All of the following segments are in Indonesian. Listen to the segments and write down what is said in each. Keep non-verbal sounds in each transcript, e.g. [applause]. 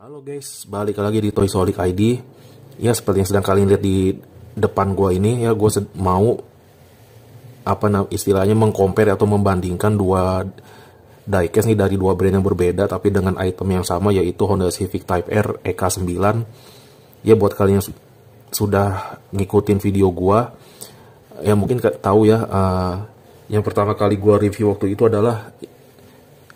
Halo guys, balik lagi di Toy Solid ID. Ya seperti yang sedang kalian lihat di depan gua ini, ya gua mau apa istilahnya mengcompare atau membandingkan dua diecast nih dari dua brand yang berbeda tapi dengan item yang sama yaitu Honda Civic Type R EK9. Ya buat kalian yang sudah ngikutin video gua, ya mungkin tahu ya uh, yang pertama kali gua review waktu itu adalah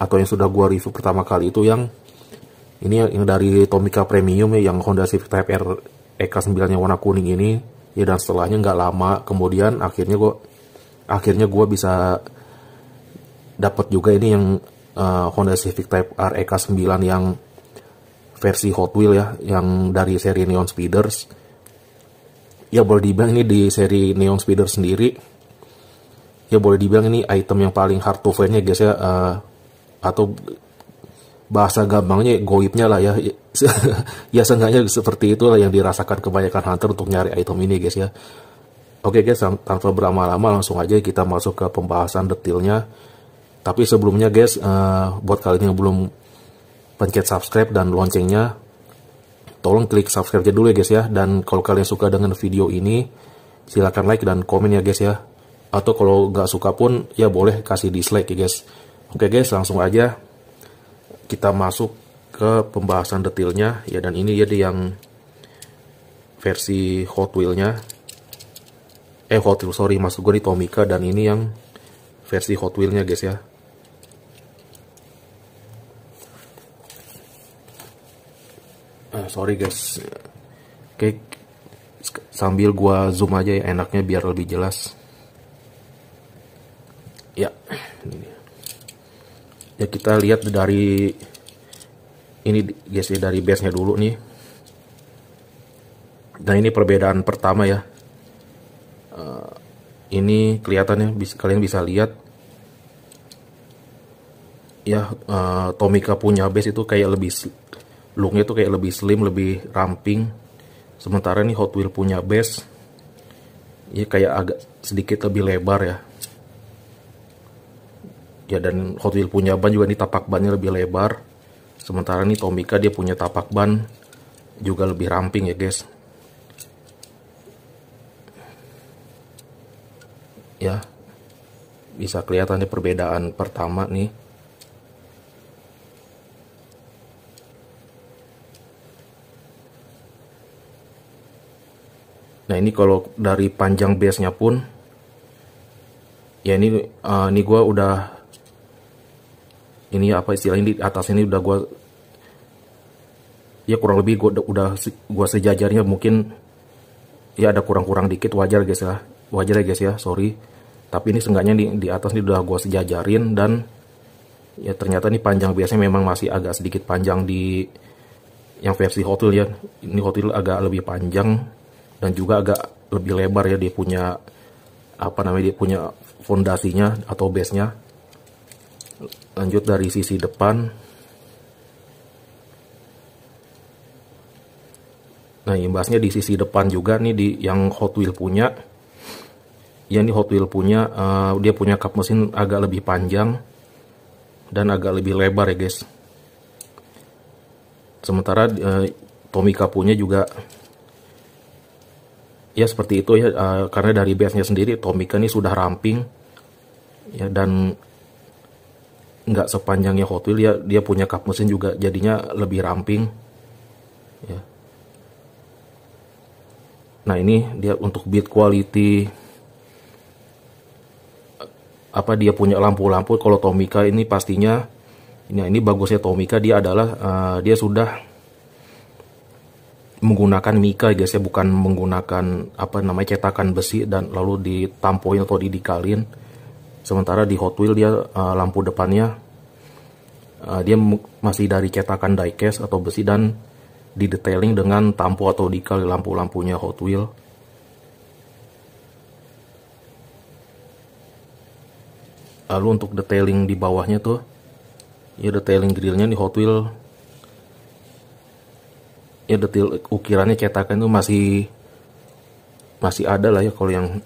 atau yang sudah gua review pertama kali itu yang ini yang dari Tomica Premium ya yang Honda Civic Type R EK9 yang warna kuning ini ya dan setelahnya nggak lama kemudian akhirnya gue akhirnya gue bisa dapat juga ini yang uh, Honda Civic Type R EK9 yang versi Hot Wheel ya yang dari seri Neon Speeders ya boleh dibilang ini di seri Neon Speeders sendiri ya boleh dibilang ini item yang paling hard to find-nya guys ya uh, atau bahasa gampangnya goibnya lah ya [laughs] ya seenggaknya seperti itulah yang dirasakan kebanyakan hunter untuk nyari item ini guys ya oke guys tanpa berlama-lama langsung aja kita masuk ke pembahasan detailnya tapi sebelumnya guys uh, buat kalian yang belum pencet subscribe dan loncengnya tolong klik subscribe aja dulu ya guys ya dan kalau kalian suka dengan video ini silahkan like dan komen ya guys ya atau kalau nggak suka pun ya boleh kasih dislike ya guys oke guys langsung aja kita masuk ke pembahasan detailnya ya dan ini jadi yang versi Hot wheels nya eh Hot Wheels sorry masuk gue di Tomica dan ini yang versi Hot wheels nya guys ya eh, sorry guys oke sambil gua zoom aja ya enaknya biar lebih jelas ya ini dia ya kita lihat dari ini guys ya dari base nya dulu nih dan nah, ini perbedaan pertama ya eh, ini kelihatannya bisa, kalian bisa lihat ya uh, Tomika punya base itu kayak lebih looknya itu kayak lebih slim lebih ramping sementara ini Hot Wheels punya base ya kayak agak sedikit lebih lebar ya ya dan Hot Wheels punya ban juga nih tapak bannya lebih lebar sementara nih Tomica dia punya tapak ban juga lebih ramping ya guys ya bisa kelihatan nih perbedaan pertama nih Nah ini kalau dari panjang base-nya pun ya ini uh, ini gue udah ini apa istilah ini di atas ini udah gua ya kurang lebih gua udah gua sejajarnya mungkin ya ada kurang-kurang dikit wajar guys ya wajar ya guys ya sorry tapi ini seenggaknya di, di atas ini udah gua sejajarin dan ya ternyata ini panjang biasanya memang masih agak sedikit panjang di yang versi hotel ya ini hotel agak lebih panjang dan juga agak lebih lebar ya dia punya apa namanya dia punya fondasinya atau base-nya lanjut dari sisi depan nah imbasnya di sisi depan juga nih di yang Hot Wheel punya ya ini Hot Wheel punya uh, dia punya kap mesin agak lebih panjang dan agak lebih lebar ya guys sementara uh, eh, Tomica punya juga ya seperti itu ya uh, karena dari base-nya sendiri Tomica ini sudah ramping ya dan nggak sepanjangnya Hot Wheels ya dia punya kap mesin juga jadinya lebih ramping ya nah ini dia untuk bit quality apa dia punya lampu-lampu kalau Tomica ini pastinya ini ini bagusnya Tomica dia adalah uh, dia sudah menggunakan mika guys ya bukan menggunakan apa namanya cetakan besi dan lalu ditampoin atau didikalin Sementara di Hot Wheels dia uh, lampu depannya uh, dia masih dari cetakan diecast atau besi dan di detailing dengan tampu atau dikal lampu-lampunya Hot Wheels. Lalu untuk detailing di bawahnya tuh, ya detailing grillnya di Hot Wheels, ya detail ukirannya cetakan itu masih masih ada lah ya kalau yang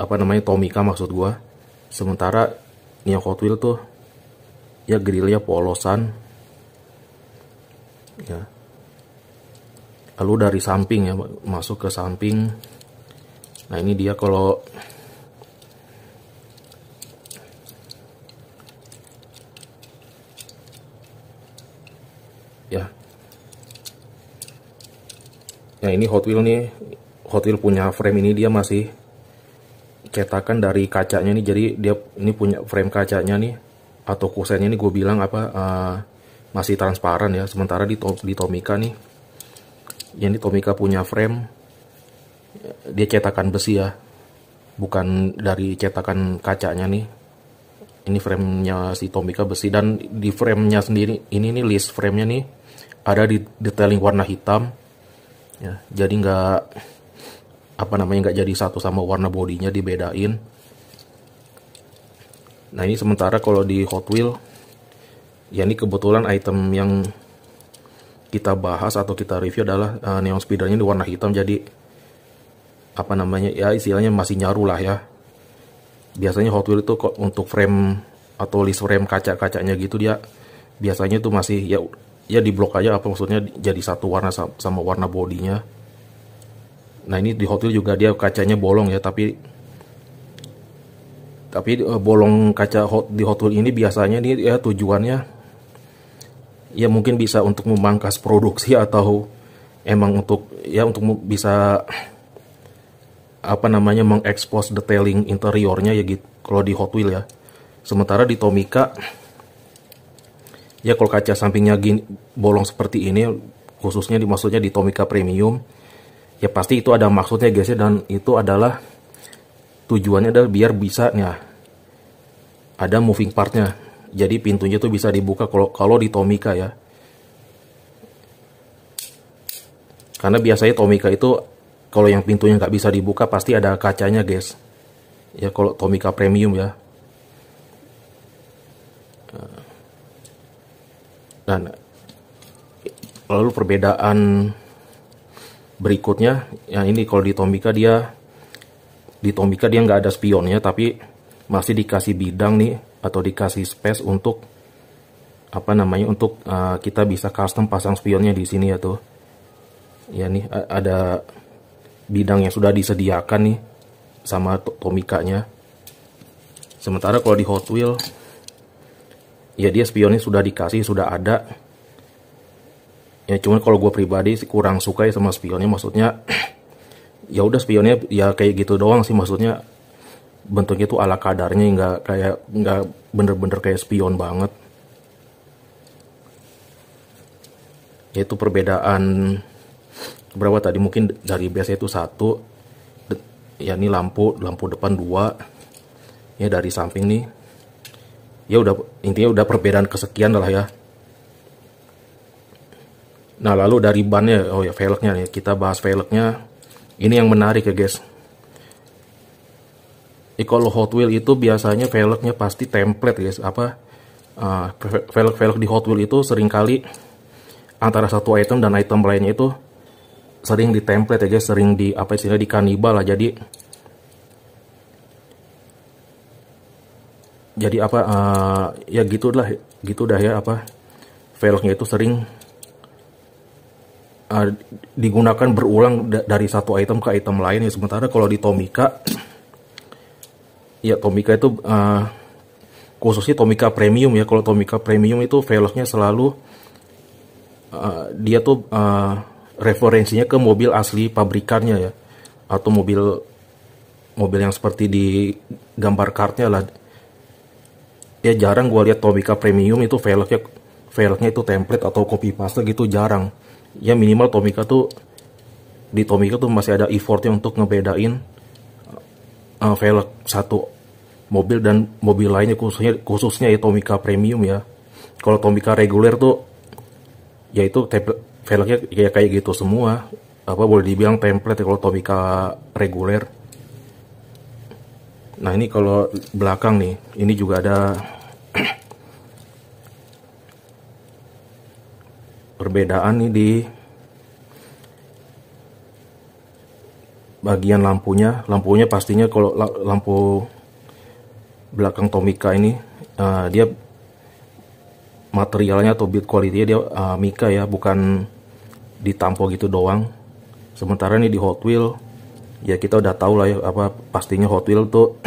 apa namanya tomica maksud gua sementara Neo Hot Wheel tuh ya grillnya polosan ya lalu dari samping ya masuk ke samping nah ini dia kalau ya nah ini Hot Wheel nih Hot Wheel punya frame ini dia masih cetakan dari kacanya nih jadi dia ini punya frame kacanya nih atau kusennya ini gue bilang apa uh, masih transparan ya sementara di, di Tomika nih ya ini Tomika punya frame dia cetakan besi ya bukan dari cetakan kacanya nih ini framenya si Tomika besi dan di framenya sendiri ini nih list framenya nih ada di detailing warna hitam ya jadi nggak apa namanya nggak jadi satu sama warna bodinya dibedain nah ini sementara kalau di Hot Wheel ya ini kebetulan item yang kita bahas atau kita review adalah uh, neon speedernya di warna hitam jadi apa namanya ya istilahnya masih nyaru lah ya biasanya Hot Wheel itu kok untuk frame atau list frame kaca-kacanya gitu dia biasanya itu masih ya ya di blok aja apa maksudnya jadi satu warna sama warna bodinya Nah ini di hotel juga dia kacanya bolong ya tapi tapi uh, bolong kaca hot, di hotel ini biasanya ini ya tujuannya ya mungkin bisa untuk memangkas produksi [laughs] atau emang untuk ya untuk bisa apa namanya mengekspos detailing interiornya ya gitu kalau di Hot Wheels ya. Sementara di Tomica ya kalau kaca sampingnya gini, bolong seperti ini khususnya dimaksudnya di Tomica Premium ya pasti itu ada maksudnya guys ya dan itu adalah tujuannya adalah biar bisa ya ada moving partnya jadi pintunya tuh bisa dibuka kalau kalau di Tomica ya karena biasanya Tomica itu kalau yang pintunya nggak bisa dibuka pasti ada kacanya guys ya kalau Tomica premium ya eh, dan lalu perbedaan berikutnya ya ini kalau di Tomika dia di Tomika dia nggak ada spionnya tapi masih dikasih bidang nih atau dikasih space untuk apa namanya untuk uh, kita bisa custom pasang spionnya di sini ya tuh ya nih ada bidang yang sudah disediakan nih sama Tomikanya sementara kalau di Hot Wheel ya dia spionnya sudah dikasih sudah ada ya cuman kalau gue pribadi sih kurang suka ya sama spionnya maksudnya [clears throat] ya udah spionnya ya kayak gitu doang sih maksudnya bentuknya tuh ala kadarnya nggak kayak nggak bener-bener kayak spion banget yaitu perbedaan berapa tadi mungkin dari biasa itu satu ya ini lampu lampu depan dua ya dari samping nih ya udah intinya udah perbedaan kesekian lah ya Nah lalu dari bannya, oh ya velgnya nih, kita bahas velgnya. Ini yang menarik ya guys. Eh, kalau Hot Wheel itu biasanya velgnya pasti template guys. Apa ah, velg-velg di Hot Wheel itu sering kali antara satu item dan item lainnya itu sering di template ya guys, sering di apa istilahnya di kanibal lah. Jadi jadi apa uh, ya gitulah gitu dah ya apa velgnya itu sering uh, digunakan berulang dari satu item ke item lain ya sementara kalau di Tomika ya Tomika itu uh, khususnya Tomika Premium ya kalau Tomika Premium itu velgnya selalu uh, dia tuh uh, referensinya ke mobil asli pabrikannya ya atau mobil mobil yang seperti di gambar kartnya lah ya jarang gue lihat Tomika Premium itu velgnya velgnya itu template atau copy paste gitu jarang ya minimal Tomika tuh di Tomika tuh masih ada effortnya untuk ngebedain uh, velg satu mobil dan mobil lainnya khususnya khususnya ya Tomica Premium ya. Kalau Tomica reguler tuh ya itu velgnya kayak kayak gitu semua. Apa boleh dibilang template ya kalau Tomica reguler. Nah, ini kalau belakang nih, ini juga ada perbedaan nih di bagian lampunya lampunya pastinya kalau lampu belakang Tomica ini uh, dia materialnya atau build quality dia uh, eh, Mika ya bukan ditampo gitu doang sementara ini di Hot Wheel ya kita udah tahu lah ya apa pastinya Hot Wheel tuh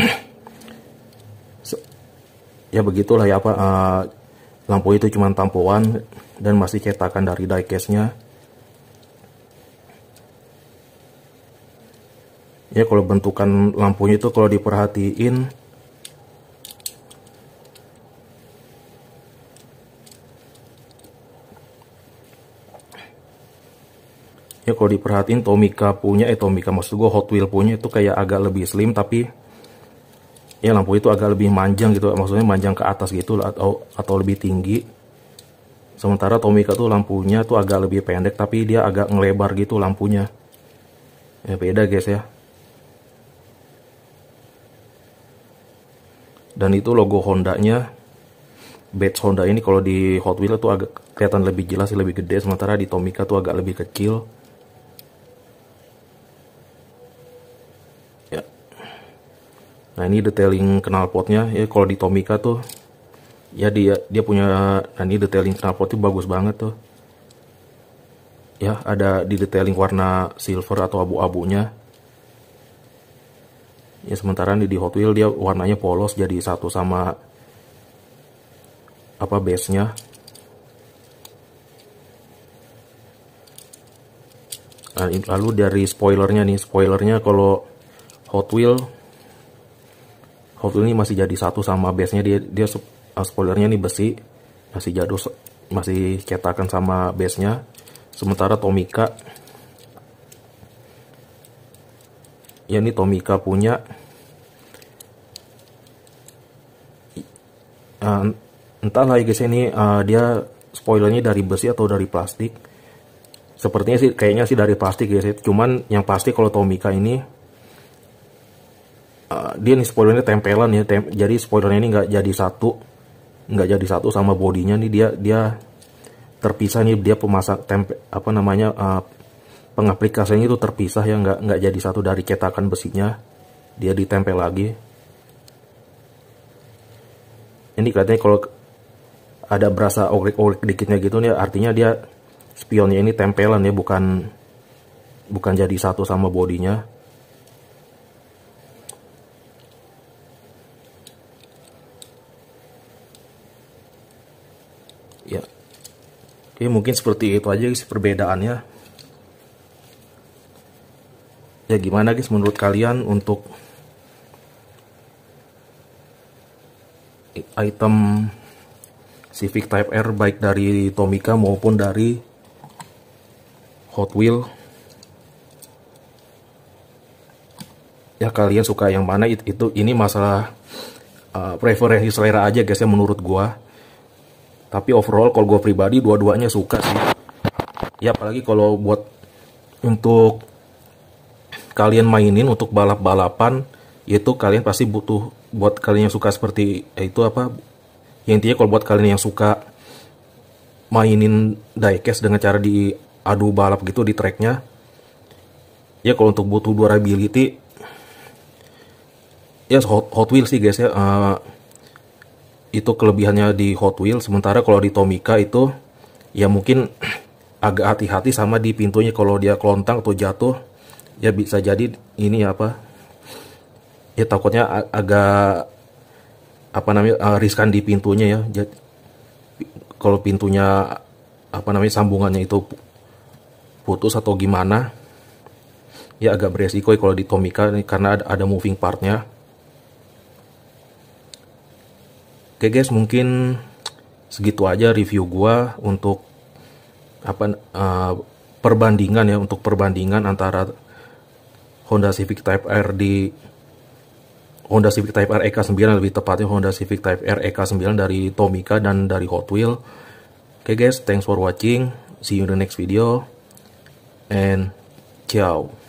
[clears throat] ya begitulah ya apa uh, lampu itu cuma tampuan dan masih cetakan dari diecast-nya ya kalau bentukan lampunya itu kalau diperhatiin ya kalau diperhatiin Tomica punya eh Tomica maksud gue Hot Wheel punya itu kayak agak lebih slim tapi ya lampu itu agak lebih manjang gitu maksudnya manjang ke atas gitu atau atau lebih tinggi sementara Tomica tuh lampunya tuh agak lebih pendek tapi dia agak ngelebar gitu lampunya ya beda guys ya dan itu logo Hondanya badge Honda ini kalau di Hot Wheels tuh agak kelihatan lebih jelas lebih gede sementara di Tomica tuh agak lebih kecil nah ini detailing knalpotnya ya kalau di Tomica tuh ya dia dia punya nah ini detailing knalpotnya bagus banget tuh ya ada di detailing warna silver atau abu-abunya ya sementara di, di Hot Wheel dia warnanya polos jadi satu sama apa base-nya Nah, lalu dari spoilernya nih, spoilernya kalau Hot Wheel Hot ini masih jadi satu sama base-nya dia dia uh, spoilernya ini besi masih jadul masih cetakan sama base-nya. Sementara Tomika ya ini Tomika punya uh, entahlah ya guys ini uh, dia spoilernya dari besi atau dari plastik sepertinya sih kayaknya sih dari plastik guys ya cuman yang pasti kalau Tomika ini dia nih spoilernya tempelan ya tem jadi spoilernya ini nggak jadi satu nggak jadi satu sama bodinya nih dia dia terpisah nih dia pemasak tempe apa namanya uh, pengaplikasinya itu terpisah ya nggak nggak jadi satu dari cetakan besinya dia ditempel lagi ini katanya kalau ada berasa oglek-oglek dikitnya gitu nih artinya dia spionnya ini tempelan ya bukan bukan jadi satu sama bodinya Ya, mungkin seperti itu aja guys perbedaannya. Ya gimana guys menurut kalian untuk item Civic Type R baik dari Tomica maupun dari Hot Wheel ya kalian suka yang mana itu ini masalah uh, preferensi selera aja guys ya menurut gua tapi overall kalau gue pribadi dua-duanya suka sih ya apalagi kalau buat untuk kalian mainin untuk balap-balapan itu kalian pasti butuh buat kalian yang suka seperti eh, itu apa ya intinya kalau buat kalian yang suka mainin diecast dengan cara di adu balap gitu di tracknya ya kalau untuk butuh durability ya Hot, Hot Wheels sih guys ya uh, itu kelebihannya di Hot Wheels sementara kalau di Tomica itu ya mungkin [clears throat] agak hati-hati sama di pintunya kalau dia kelontang atau jatuh ya bisa jadi ini apa ya takutnya agak apa namanya eh, riskan di pintunya ya jadi kalau pintunya apa namanya sambungannya itu putus atau gimana ya agak beresiko ya kalau di Tomica karena ada moving partnya Oke guys, mungkin segitu aja review gua untuk apa uh, perbandingan ya untuk perbandingan antara Honda Civic Type R di Honda Civic Type R EK9 lebih tepatnya Honda Civic Type R EK9 dari Tomica dan dari Hot Wheel. Oke okay guys, thanks for watching. See you in the next video and ciao.